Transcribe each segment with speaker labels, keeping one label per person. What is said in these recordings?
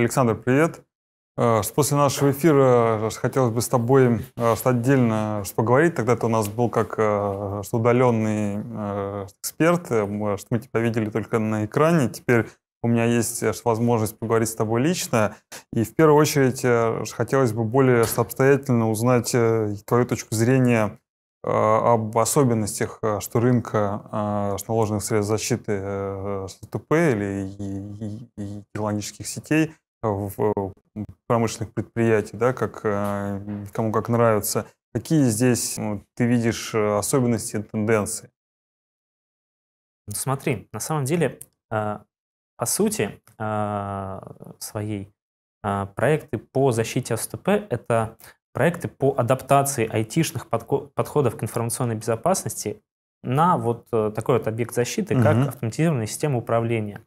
Speaker 1: Александр, привет. Э, после нашего эфира э, хотелось бы с тобой э, отдельно поговорить. Тогда ты у нас был как удаленный эксперт, что мы тебя видели только на экране. Теперь у меня есть возможность поговорить с тобой лично. И в первую очередь хотелось бы более обстоятельно узнать твою точку зрения об особенностях что рынка наложенных средств защиты СТП или идеологических сетей в э, промышленных предприятий, да, как, э, кому как нравится. Какие здесь ну, ты видишь э, особенности и тенденции?
Speaker 2: Ну, смотри, на самом деле, по сути своей, проекты по защите СТП — это проекты по адаптации айтишных подходов к информационной безопасности на вот такой вот объект защиты, как угу. автоматизированная система управления.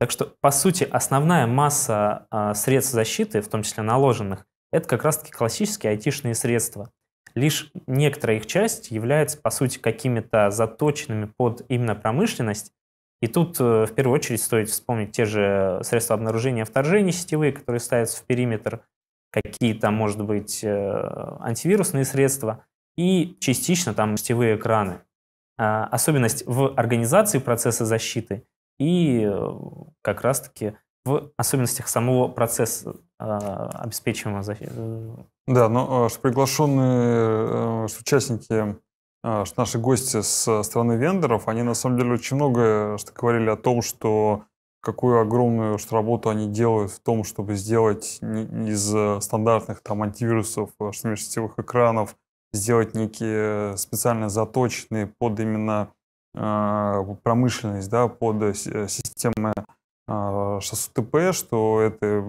Speaker 2: Так что, по сути, основная масса э, средств защиты, в том числе наложенных, это как раз-таки классические айтишные средства. Лишь некоторая их часть является, по сути, какими-то заточенными под именно промышленность. И тут э, в первую очередь стоит вспомнить те же средства обнаружения вторжений сетевые, которые ставятся в периметр, какие-то, может быть, э, антивирусные средства и частично там сетевые экраны. Э, особенность в организации процесса защиты – и э, как раз-таки в особенностях самого процесса а, обеспечиваемого защиты. Э,
Speaker 1: да, но э, что приглашенные что участники, что наши гости с стороны вендоров, они на самом деле очень много что говорили о том, что какую огромную что работу они делают в том, чтобы сделать из стандартных там антивирусов, межсетевых экранов, сделать некие специально заточенные под именно а, промышленность да, под э, системы 600 а, ТП, что это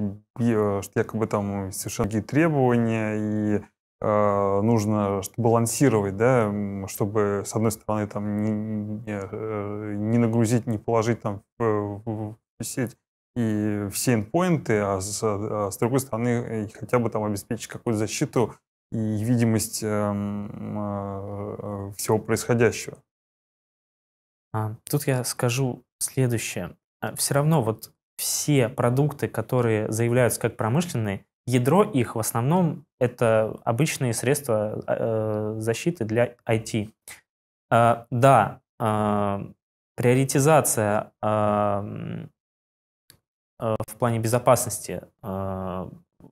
Speaker 1: что якобы там совершенно другие требования, и а, нужно балансировать, да, чтобы с одной стороны там не, не, э, не нагрузить, не положить там в, в, сеть и все endpoinты, а с, а с другой стороны э, хотя бы там обеспечить какую-то защиту и видимость э, э, всего происходящего.
Speaker 2: А, тут я скажу следующее. А, все равно вот все продукты, которые заявляются как промышленные, ядро их в основном это обычные средства а, э, защиты для IT. Да, приоритизация э, в плане безопасности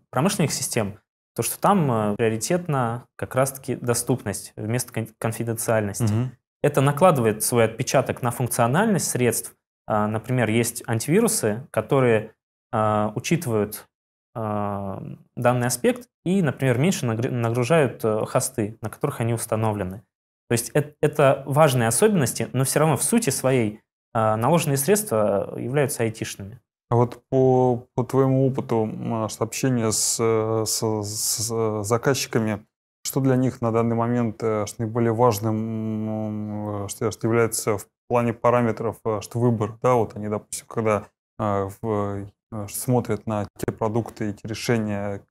Speaker 2: промышленных систем, то, что там э, приоритетна как раз-таки доступность вместо конфиденциальности. Угу это накладывает свой отпечаток на функциональность средств. А, например, есть антивирусы, которые а, учитывают а, данный аспект и, например, меньше нагружают э, хосты, на которых они установлены. То есть это важные особенности, но все равно в сути своей наложенные
Speaker 1: средства являются айтишными. А вот по, по твоему опыту общения с, э, с, с э, заказчиками, что для них на данный момент э, что наиболее важным что, э, что является в плане параметров, э, что выбор, да, вот они, допустим, когда в, смотрят на те продукты и те решения,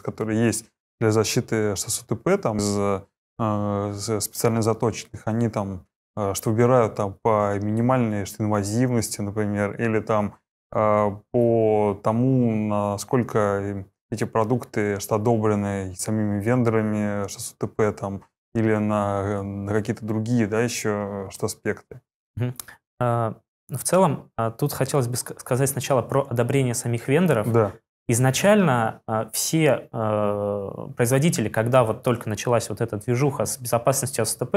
Speaker 1: которые есть для защиты СУТП, там, из специально заточенных, они там что выбирают там по минимальной что инвазивности, например, или там по тому, насколько эти продукты, что одобрены самими вендорами, что с УТП там, или на, на какие-то другие, да, еще что аспекты. Угу. А, в
Speaker 2: целом, а, тут хотелось бы сказать сначала про одобрение самих вендоров. Да. Изначально а, все а, производители, когда вот только началась вот эта движуха с безопасностью СТП,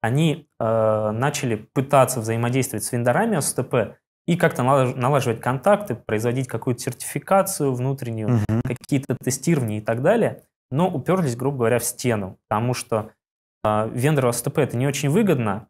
Speaker 2: они начали пытаться взаимодействовать с вендорами СТП, и как-то налаживать контакты, производить какую-то сертификацию внутреннюю, угу. какие-то тестирования и так далее, но уперлись, грубо говоря, в стену, потому что э, а, вендору СТП это не очень выгодно.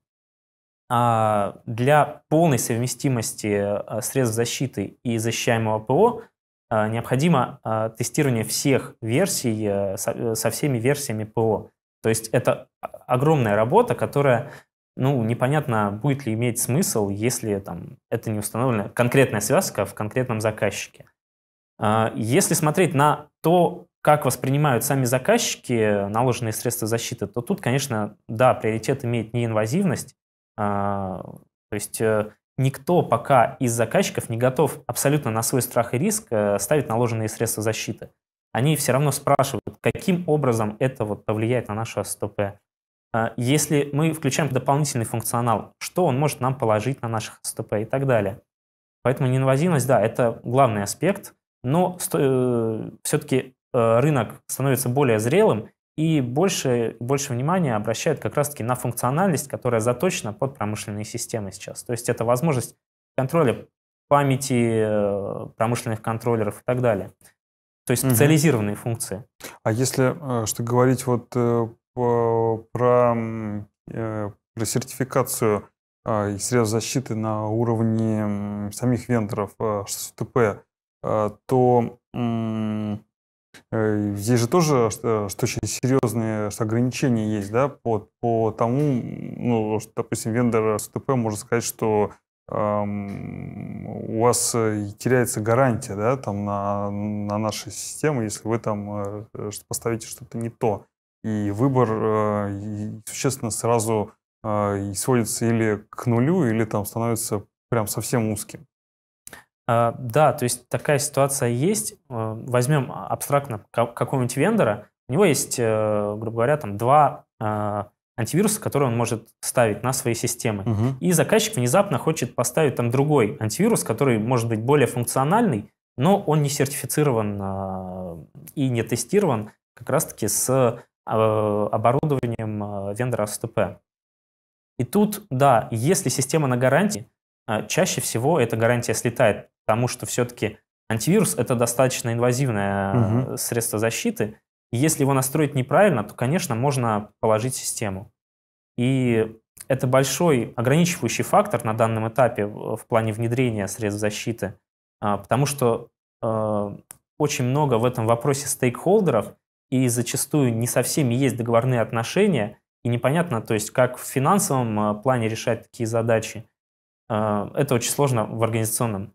Speaker 2: А для полной совместимости а, средств защиты и защищаемого ПО а, необходимо тестирование всех версий э, э, со всеми версиями ПО. То есть это огромная работа, которая ну, непонятно, будет ли иметь смысл, если там, это не установлена конкретная связка в конкретном заказчике. А, если смотреть на то, как воспринимают сами заказчики наложенные средства защиты, то тут, конечно, да, приоритет имеет не инвазивность. А, то есть э, никто пока из заказчиков не готов абсолютно на свой страх и риск э, ставить наложенные средства защиты. Они все равно спрашивают, каким образом это вот повлияет на нашу а СТП. А если мы включаем дополнительный функционал, что он может нам положить на наших СТП и так далее. Поэтому неинвазивность, да, это главный аспект, но э, все-таки э, рынок становится более зрелым и больше, больше внимания обращает как раз-таки на функциональность, которая заточена под промышленные системы сейчас. То есть это возможность контроля памяти э, промышленных контроллеров и так далее. То есть специализированные угу.
Speaker 1: функции. А если что говорить вот Э, про, э, про сертификацию а, и средств защиты на уровне самих вендоров 600ТП, а, а, то э, здесь же тоже что, очень серьезные что ограничения есть, да, по, по тому, ну, что, допустим, вендор СТП может сказать, что у вас теряется гарантия да, там, на, на нашей системе, если вы там поставите что-то не то и выбор э, существенно сразу э, сводится или к нулю, или там становится прям совсем узким. А, да, то есть такая ситуация есть. Э, возьмем
Speaker 2: а, абстрактно какого-нибудь вендора. У него есть, грубо говоря, там два антивируса, которые он может ставить на свои системы. Угу. И заказчик внезапно хочет поставить там другой антивирус, который может быть более функциональный, но он не сертифицирован а, и не тестирован как раз-таки с а, оборудованием а, вендора СТП. И тут, да, если система на гарантии, а, чаще всего эта гарантия слетает, потому что все-таки антивирус – это достаточно инвазивное угу. средство защиты. И если его настроить неправильно, то, конечно, можно положить систему. И это большой ограничивающий фактор на данном этапе в плане внедрения средств защиты, потому что э, очень много в этом вопросе стейкхолдеров – и зачастую не со всеми есть договорные отношения, и непонятно, то есть как в финансовом а, плане решать такие задачи. А, это очень сложно в организационном.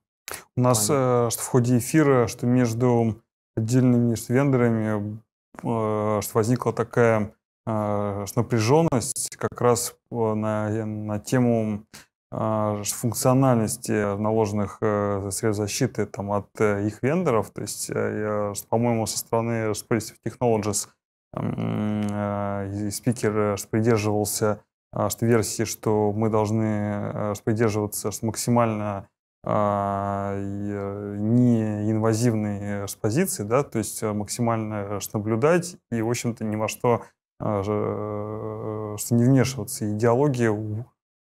Speaker 1: У нас плане. Э, что в ходе эфира, что между отдельными что вендорами, э, что возникла такая э, что напряженность как раз на, на тему а, функциональности наложенных э, средств защиты там, от э, их вендоров. То есть, э, по-моему, со стороны Responsive Technologies спикер придерживался что версии, что мы должны придерживаться что максимально а, неинвазивной позиции, да, то есть максимально наблюдать и, в общем-то, ни во что, что не вмешиваться. Идеология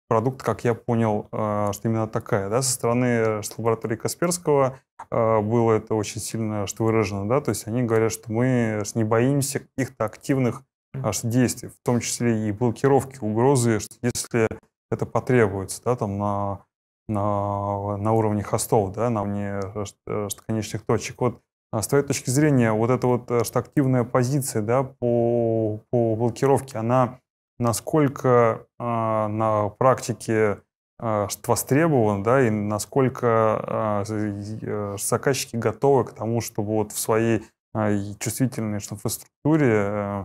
Speaker 1: продукт, как я понял, э, что именно такая. Да? Со стороны лаборатории Касперского э, было это очень сильно что выражено. Да? То есть они говорят, что мы не боимся каких-то активных а, действий, в том числе и блокировки угрозы, что если это потребуется да, там на, на, на уровне хостов, да, на уровне э, конечных точек. Вот а, с твоей точки зрения, вот эта вот что активная позиция да, по, по блокировке, она насколько а, на практике а, востребован, да, и насколько а, э, заказчики готовы к тому, чтобы вот в своей чувствительной инфраструктуре э,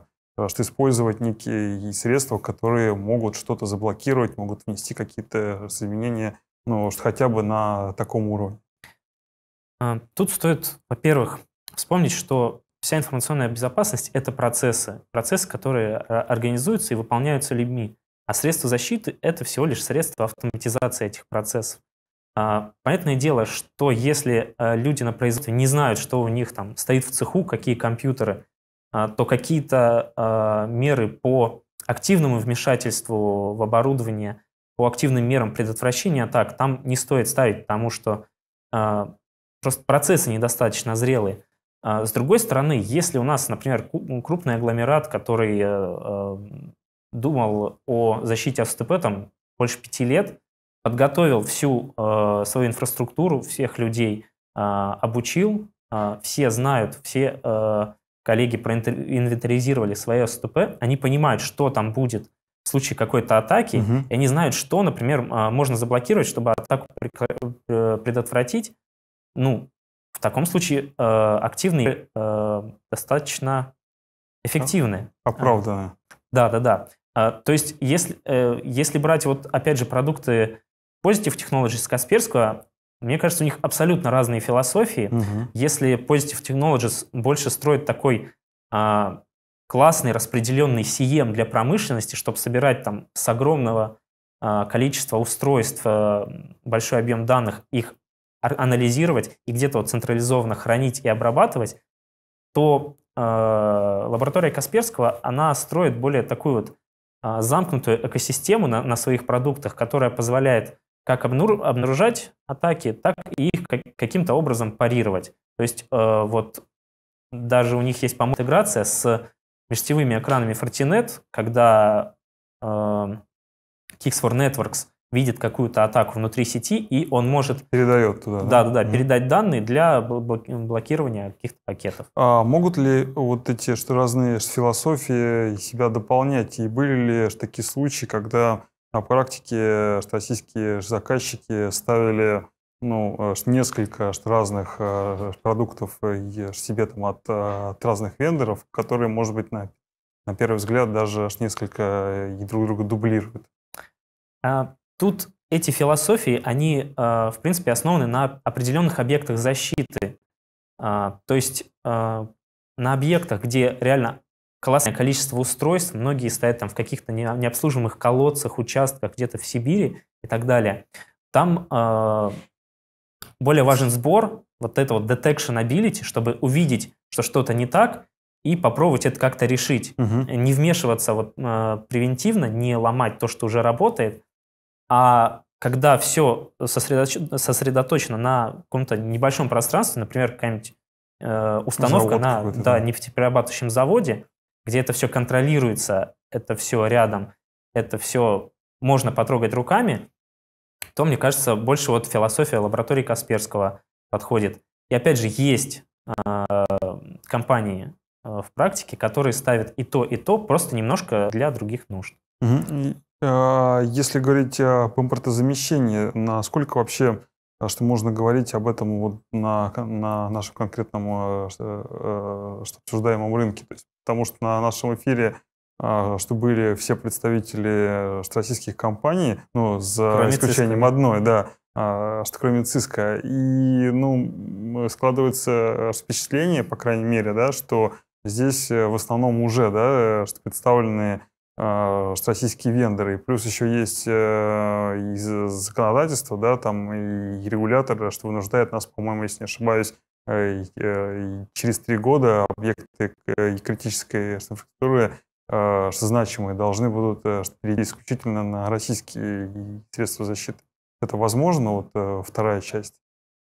Speaker 1: что использовать некие средства, которые могут что-то заблокировать, могут внести какие-то изменения, ну, что хотя бы на таком уровне.
Speaker 2: Тут стоит, во-первых, вспомнить, что Вся информационная безопасность – это процессы, процессы, которые э, организуются и выполняются людьми. А средства защиты – это всего лишь средства автоматизации этих процессов. А, понятное дело, что если э, люди на производстве не знают, что у них там стоит в цеху, какие компьютеры, а, то какие-то а, меры по активному вмешательству в оборудование, по активным мерам предотвращения атак там не стоит ставить, потому что просто процессы недостаточно зрелые. А с другой стороны, если у нас, например, крупный агломерат, который э, э, думал о защите от СТП там, больше пяти лет, подготовил всю э, свою инфраструктуру, всех людей а, обучил, а, все знают, все коллеги проинвентаризировали свои СТП, они понимают, что там будет в случае какой-то атаки, угу. и они знают, что, например, можно заблокировать, чтобы атаку предотвратить. Ну, в таком случае э, активные э, достаточно эффективны. А, оправданно. Да, да, да. А, то есть, если, э, если брать, вот, опять же, продукты Positive Technologies Касперского, мне кажется, у них абсолютно разные философии. Угу. Если Positive Technologies больше строит такой э, классный распределенный CM для промышленности, чтобы собирать там с огромного э, количества устройств э, большой объем данных, их анализировать и где-то вот централизованно хранить и обрабатывать, то э, лаборатория Касперского, она строит более такую вот э, замкнутую экосистему на, на своих продуктах, которая позволяет как обнаружать атаки, так и их каким-то образом парировать. То есть э, вот даже у них есть, по-моему, интеграция с межсетевыми экранами Fortinet, когда э, Kix4 Networks – видит какую-то атаку внутри сети, и он может... Передает туда. Да, да, да, mm передать данные для блокирования каких-то пакетов.
Speaker 1: А могут ли вот эти что разные философии себя дополнять? И были ли такие случаи, когда на практике российские заказчики ставили ну, несколько разных э, продуктов э, себе там от, э, от разных вендоров, которые, может быть, на, на первый взгляд даже несколько друг друга дублируют? А, Тут эти философии, они, э,
Speaker 2: в принципе, основаны на определенных объектах защиты. А, то есть э, на объектах, где реально колоссальное количество устройств, многие стоят там в каких-то необслуживаемых колодцах, участках где-то в Сибири и так далее. Там э, более важен сбор вот это вот detection ability, чтобы увидеть, что что-то не так, и попробовать это как-то решить. Угу. Не вмешиваться вот, превентивно, не ломать то, что уже работает, а когда все сосредоч... сосредоточено на каком-то небольшом пространстве, например, какая-нибудь э, установка Завод на да, да. нефтеперерабатывающем заводе, где это все контролируется, это все рядом, это все можно потрогать руками, то, мне кажется, больше вот философия лаборатории Касперского подходит. И опять же, есть э, компании э, в практике, которые ставят и то, и то, просто немножко для других нужд.
Speaker 1: Угу. А, если говорить а, об импортозамещении, насколько вообще, а, что можно говорить об этом вот на, на нашем конкретном что, обсуждаемом рынке? То есть, потому что на нашем эфире что были все представители российских компаний, ну, за кроме исключением Cisco. одной, да, что кроме Cisco. И, ну, складывается впечатление, по крайней мере, да, что здесь э, в основном уже, да, э, что представлены российские э, вендоры. плюс еще есть э, законодательство, да, там и регулятор, что вынуждает нас, по-моему, если не ошибаюсь, э, через три года объекты критической инфраструктуры что значимые, должны будут перейти исключительно на российские средства защиты. Это возможно, вот вторая часть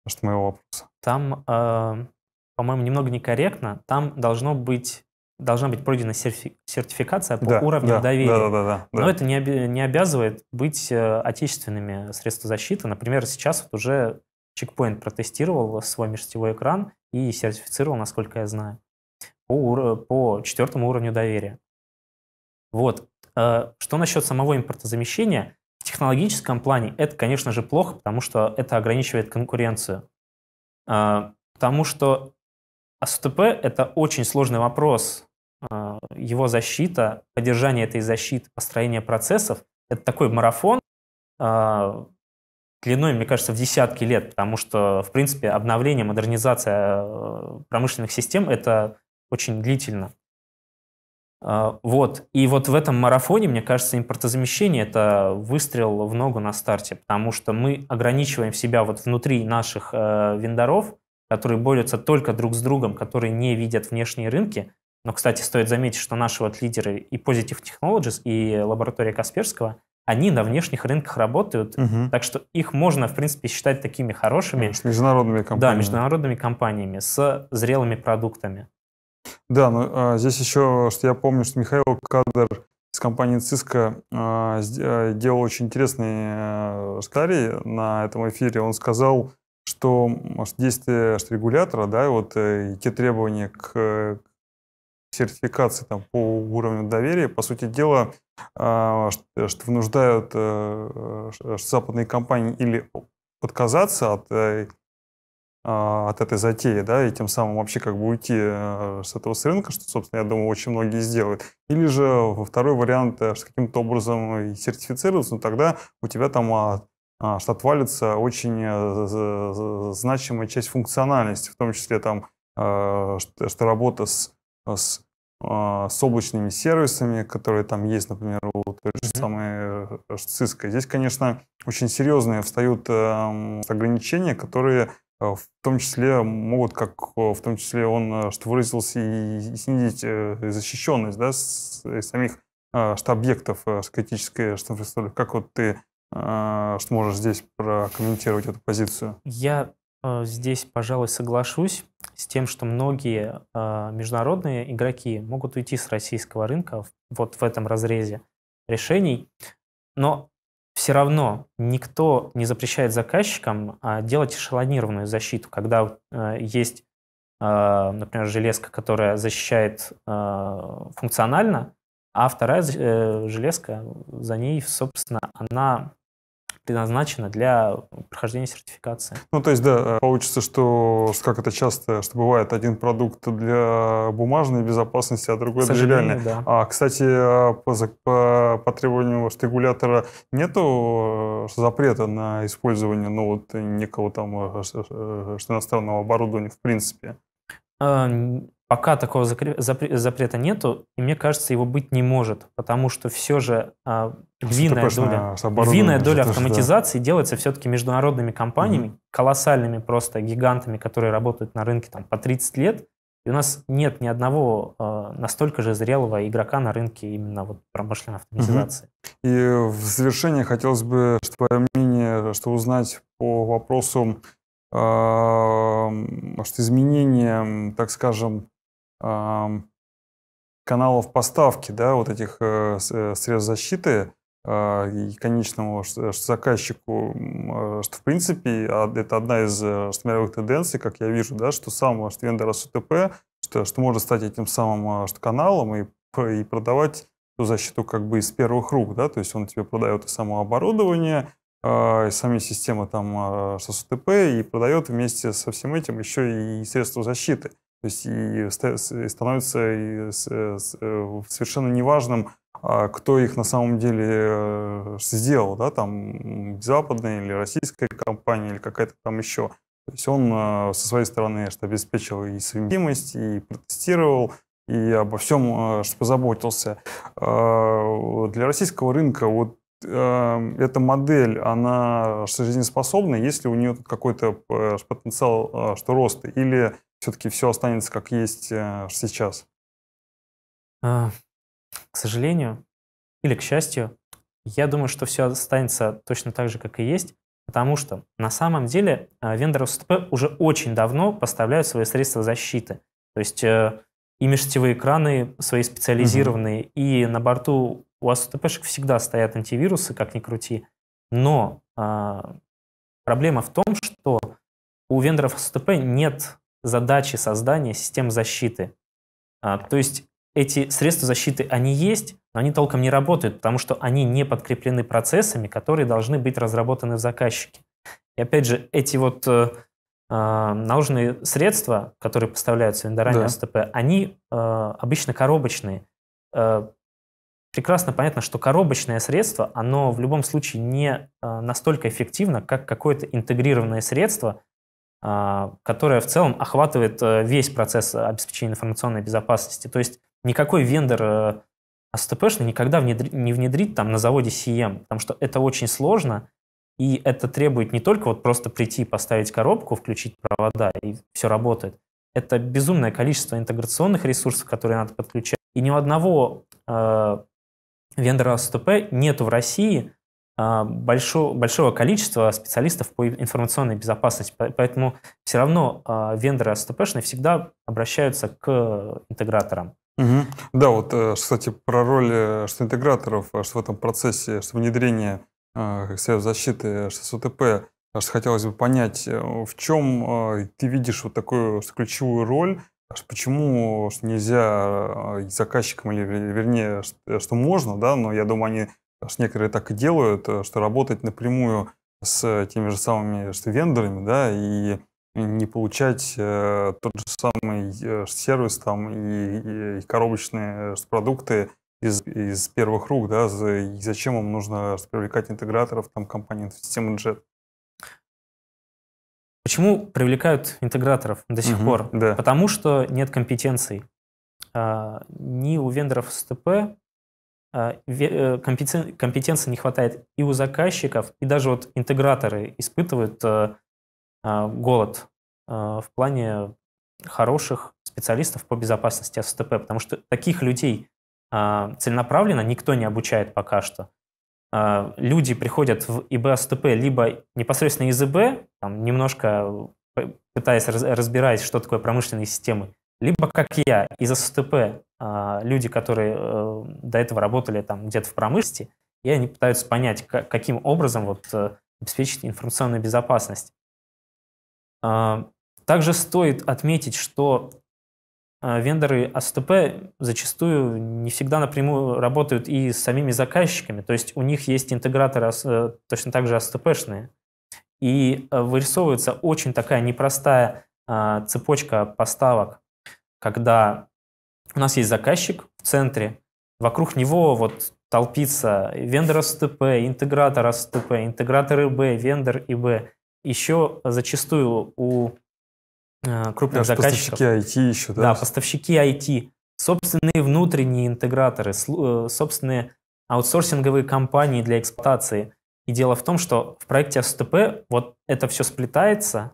Speaker 1: что моего вопроса?
Speaker 2: Там, по-моему, немного некорректно. Там должно быть должна быть пройдена сертификация по да, уровню да, доверия. Да, да, да, да, Но это не, оби- не обязывает быть э, отечественными средства защиты. Например, сейчас вот уже Checkpoint протестировал свой межсетевой экран и сертифицировал, насколько я знаю, по, по четвертому уровню доверия. Вот. Э, что насчет самого импортозамещения? В технологическом плане это, конечно же, плохо, потому что это ограничивает конкуренцию. Э, потому что СТП – это очень сложный вопрос а, его защита, поддержание этой защиты, построение процессов, это такой марафон а, длиной, мне кажется, в десятки лет, потому что, в принципе, обновление, модернизация э, промышленных систем – это очень длительно. А, вот. И вот в этом марафоне, мне кажется, импортозамещение – это выстрел в ногу на старте, потому что мы ограничиваем себя вот внутри наших э, вендоров, которые борются только друг с другом, которые не видят внешние рынки, но, кстати, стоит заметить, что наши вот лидеры и Positive Technologies, и лаборатория Касперского, они на внешних рынках работают, угу. так что их можно, в принципе, считать такими хорошими. С международными компаниями. Да, международными компаниями, с зрелыми продуктами.
Speaker 1: Да, но ну, а, здесь еще, что я помню, что Михаил Кадр из компании Cisco а, а делал очень интересный э, комментарий на этом эфире. Он сказал, что может, действия что регулятора, да, вот э, и те требования к, к э, сертификации там, по уровню доверия, по сути дела, что а, вынуждают э, западные компании или отказаться от, э, а, от этой затеи, да, и тем самым вообще как бы уйти э, с этого с рынка, что, собственно, я думаю, очень многие сделают. Или же второй вариант, что каким-то образом сертифицироваться, но тогда у тебя там а, что отвалится очень значимая часть функциональности, в том числе там, что работа с с, а, с облачными сервисами, которые там есть, например, у той же mm-hmm. самой э, Cisco. Здесь, конечно, очень серьезные встают эм, ограничения, которые э, в том числе могут, как э, в том числе он, что выразился, и снизить защищенность да, с, самих что объектов с критической что как вот ты что можешь здесь прокомментировать эту позицию?
Speaker 2: Я а, здесь, пожалуй, соглашусь с тем, что многие а, международные игроки могут уйти с российского рынка вот в этом разрезе решений, но все равно никто не запрещает заказчикам а, делать эшелонированную защиту, когда есть, например, железка, которая защищает функционально, а вторая э, железка за ней, собственно, она Предназначена для прохождения сертификации.
Speaker 1: Ну, то есть, да, э, получится, что, как это часто, что бывает, один продукт для бумажной безопасности, а другой для реальной. Да. А, кстати, э, по, по, по требованию регулятора нету э, запрета на использование, ну, вот, некого там, что иностранного оборудования в принципе? А, Пока
Speaker 2: такого запрета нету, и мне кажется, его быть не может, потому что все же а, львиная доля, доля автоматизации да. делается все-таки международными компаниями, угу. колоссальными просто гигантами, которые работают на рынке там по 30 лет, и у нас нет ни одного э, настолько же зрелого игрока на рынке именно вот промышленной автоматизации.
Speaker 1: Угу. И в завершение хотелось бы твое мнение, что узнать по вопросу, э, что изменения, так скажем, каналов поставки, да, вот этих э, э, средств защиты а, и конечному э, заказчику, что в принципе а, это одна из что, мировых тенденций, как я вижу, да, что сам что вендор СУТП, что, что может стать этим самым что каналом и, и продавать эту защиту как бы из первых рук, да, то есть он тебе продает и само оборудование, а, и сами системы там что СУТП, и продает вместе со всем этим еще и средства защиты. То есть и, становится э, совершенно неважным, а, кто их на самом деле э, сделал, да, там западная или российская компания или какая-то там еще. То есть он э, со своей стороны что обеспечил и совместимость, и протестировал, и обо всем что позаботился. А, для российского рынка вот эта модель, она жизнеспособна, если у нее какой-то потенциал что роста, или все-таки все останется как есть э, сейчас?
Speaker 2: А, к сожалению или к счастью, я думаю, что все останется точно так же, как и есть, потому что на самом деле а, вендоры СТП уже очень давно поставляют свои средства защиты. То есть э, и межсетевые экраны свои специализированные, угу. и на борту у АСУТПшек всегда стоят антивирусы, как ни крути. Но а, проблема в том, что у вендоров АСУТП нет задачи создания систем защиты. А, то есть эти средства защиты, они есть, но они толком не работают, потому что они не подкреплены процессами, которые должны быть разработаны в заказчике. И опять же, эти вот э, а, наложенные средства, которые поставляются вендорами да. СТП, они э, обычно коробочные. Э, прекрасно понятно, что коробочное средство, оно в любом случае не э, настолько эффективно, как какое-то интегрированное средство, а, которая в целом охватывает э, весь процесс э, обеспечения информационной безопасности. То есть никакой вендор э, СТПшный никогда внедрит, не внедрит там на заводе CM, эм, потому что это очень сложно, и это требует не только вот просто прийти, поставить коробку, включить провода, и все работает. Это безумное количество интеграционных ресурсов, которые надо подключать. И ни у одного э, вендора СТП нет в России а, большого, большого количества специалистов по информационной безопасности. Поэтому все равно а, вендоры СТПшные всегда обращаются к
Speaker 1: интеграторам. Угу. Да, вот, э, кстати, про роль э, что интеграторов, э, что в этом процессе, что внедрение средств защиты, что СУТП, что хотелось бы понять, в чем ты видишь вот такую ключевую роль, что а почему что нельзя заказчикам, или вернее, что можно, да, но я думаю, они Аж некоторые так и делают, э, что работать напрямую с теми же самыми что вендорами, да, и не получать э, тот же самый э, сервис там и, и, коробочные продукты из, из первых рук, да, и зачем им нужно привлекать интеграторов, там, компаний системы джет.
Speaker 2: Почему привлекают интеграторов до сих угу, пор? Да. Потому что нет компетенций. А, ни у вендоров СТП, а, э, компетенции не хватает и у заказчиков, и даже вот интеграторы испытывают э, а, голод э, в плане хороших специалистов по безопасности СТП, потому что таких людей а, целенаправленно никто не обучает пока что. Люди приходят в ИБ СТП либо непосредственно из ИБ, там, немножко пытаясь разбирать, что такое промышленные системы, либо, как я, из СТП а, люди, которые э, до этого работали там где-то в промышленности, и они пытаются понять, каким образом вот э, обеспечить информационную безопасность. А, также стоит отметить, что а, вендоры АСТП зачастую не всегда напрямую работают и с самими заказчиками, то есть у них есть интеграторы э, точно так же АСТПшные, и вырисовывается очень такая непростая цепочка поставок когда у нас есть заказчик в центре, вокруг него вот толпится вендор СТП, интегратор СТП, интегратор ИБ, вендор ИБ. Еще зачастую у э, крупных Аж заказчиков. Поставщики IT еще, да? Да, поставщики IT. Собственные внутренние интеграторы, э, собственные аутсорсинговые компании для эксплуатации. И дело в том, что в проекте СТП вот это все сплетается,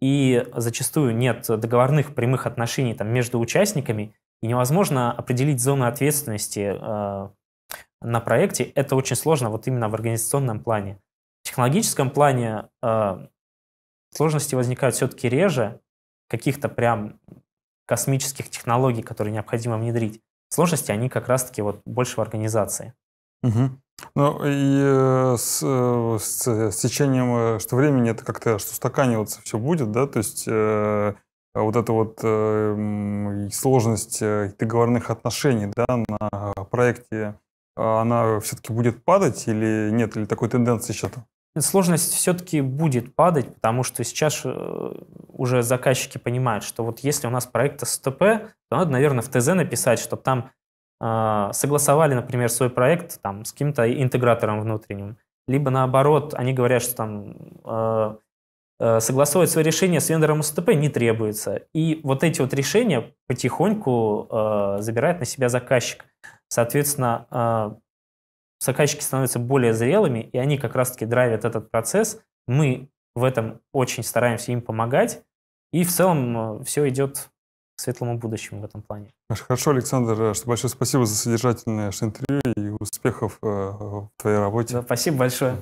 Speaker 2: и зачастую нет договорных прямых отношений там, между участниками, и невозможно определить зону ответственности э, на проекте. Это очень сложно вот именно в организационном плане. В технологическом плане э, сложности возникают все-таки реже, каких-то прям космических технологий, которые необходимо внедрить. Сложности, они как раз-таки вот больше в организации.
Speaker 1: Угу. Ну и э, с, э, с, э, с течением что времени это как-то что стаканиваться все будет, да, то есть э, вот эта вот э, сложность договорных отношений, да, на проекте, она все-таки будет падать или нет, или такой тенденции что-то? Сложность все-таки будет падать, потому
Speaker 2: что сейчас уже заказчики понимают, что вот если у нас проект СТП, то надо, наверное, в ТЗ написать, чтобы там а, согласовали, например, свой проект там, с каким-то интегратором внутренним. Либо наоборот, они говорят, что там а, а, согласовать свои решения с вендором СТП не требуется. И вот эти вот решения потихоньку забирает на себя заказчик. Соответственно, заказчики становятся более зрелыми, и они как раз-таки драйвят этот процесс. Мы в этом очень стараемся им помогать. И в целом все идет к светлому будущему в этом плане.
Speaker 1: Хорошо, Александр, э, большое спасибо за содержательное интервью и успехов э, в твоей работе. Да, спасибо большое.